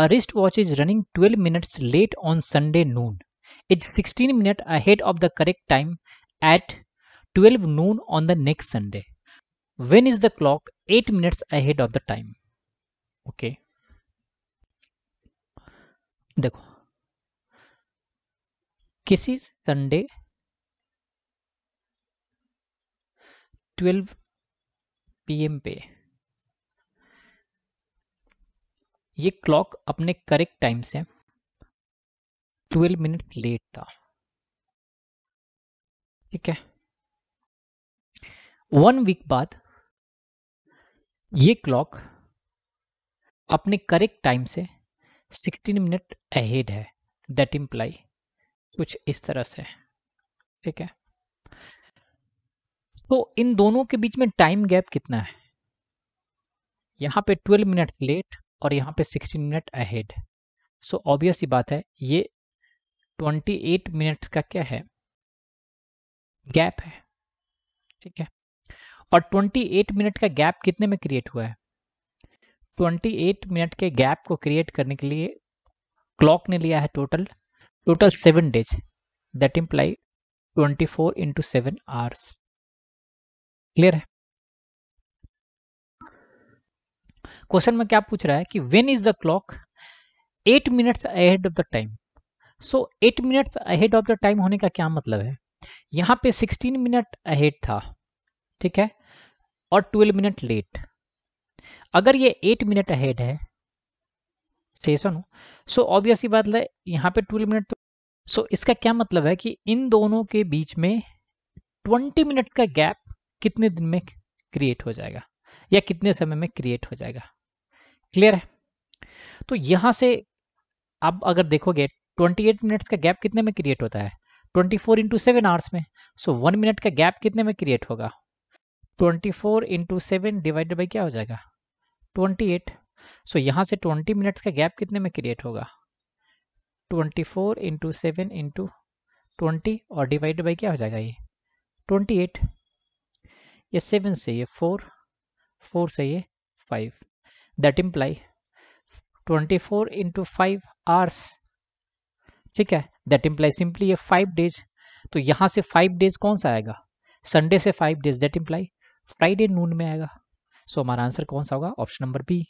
A wristwatch is running 12 minutes late on Sunday noon. It's 16 minutes ahead of the correct time at 12 noon on the next Sunday. When is the clock 8 minutes ahead of the time? Okay. देखो किसी Sunday 12 PM पे ये clock अपने correct time से 12 minute late था ठीक है one week बाद ये क्लॉक अपने करेक्ट टाइम से 16 मिनट अहेड है दैट इंप्लाई कुछ इस तरह से ठीक है तो इन दोनों के बीच में टाइम गैप कितना है यहां पे 12 मिनट्स लेट और यहाँ पे 60 मिनट अहेड सो ऑब्वियस ही बात है ये 28 मिनट्स का क्या है गैप है ठीक है और 28 मिनट का गैप कितने में क्रिएट हुआ है 28 मिनट के गैप को क्रिएट करने के लिए क्लॉक ने लिया है total total seven days that imply 24 four into seven hours clear है क्वेश्चन में क्या पूछ रहा है कि when is the clock eight minutes ahead of the time so eight minutes ahead of the time होने का क्या मतलब है यहाँ पे सिक्सटीन मिनट अहेड था ठीक है और ट्वेल्व मिनट लेट अगर ये एट मिनट अहेड है सेशन हो सो ऑब्वियस बात है यहाँ पे ट्वेल्व मिनट तो सो so, इसका क्या मतलब है कि इन दोनों के बीच में ट्वेंटी मिनट का गैप कितने दिन में क्रिएट हो जाएगा या कितने समय में क्रिएट हो जाएगा क्लियर है तो यहाँ से आप अगर देखोगे 28 मिनट्स का गैप कितने में क्रिएट होता है 24 फोर इंटू सेवन आवर्स में सो वन मिनट का गैप कितने में क्रिएट होगा 24 four into seven divided by क्या हो जाएगा 28 सो यहाँ से 20 मिनट्स का गैप कितने में क्रिएट होगा 24 four into seven into twenty और डिवाइडेड बाई क्या हो जाएगा ये 28 ये सेवन से ये फोर फोर से ये five imply twenty four into five hours ठीक है दैट इम्प्लाई सिंपली ये फाइव डेज तो यहाँ से फाइव डेज कौन सा आएगा संडे से five days that imply Friday noon में आएगा सो so, हमारा आंसर कौन सा होगा ऑप्शन नंबर बी